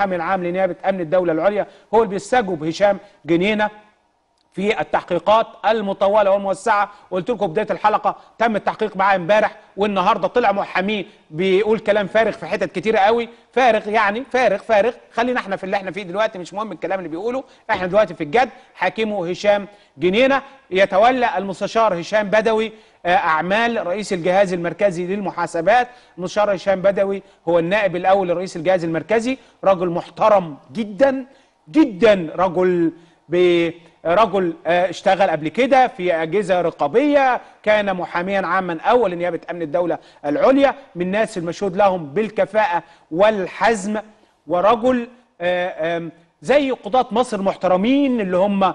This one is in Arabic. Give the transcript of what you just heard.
حامل العام لنيابه امن الدوله العليا هو اللي بيستجوب هشام جنينه في التحقيقات المطوله والموسعه قلت لكم بدايه الحلقه تم التحقيق معاه امبارح والنهارده طلع محاميه بيقول كلام فارغ في حتت كتيره قوي فارغ يعني فارغ فارغ خلينا احنا في اللي احنا فيه دلوقتي مش مهم الكلام اللي بيقوله احنا دلوقتي في الجد حاكمه هشام جنينه يتولى المستشار هشام بدوي آه، اعمال رئيس الجهاز المركزي للمحاسبات المستشار هشام بدوي هو النائب الاول لرئيس الجهاز المركزي رجل محترم جدا جدا رجل برجل آه، اشتغل قبل كده في أجهزة رقابية كان محاميا عاما أول نيابه أمن الدولة العليا من الناس المشهود لهم بالكفاءة والحزم ورجل آه، زي قضاة مصر محترمين اللي هم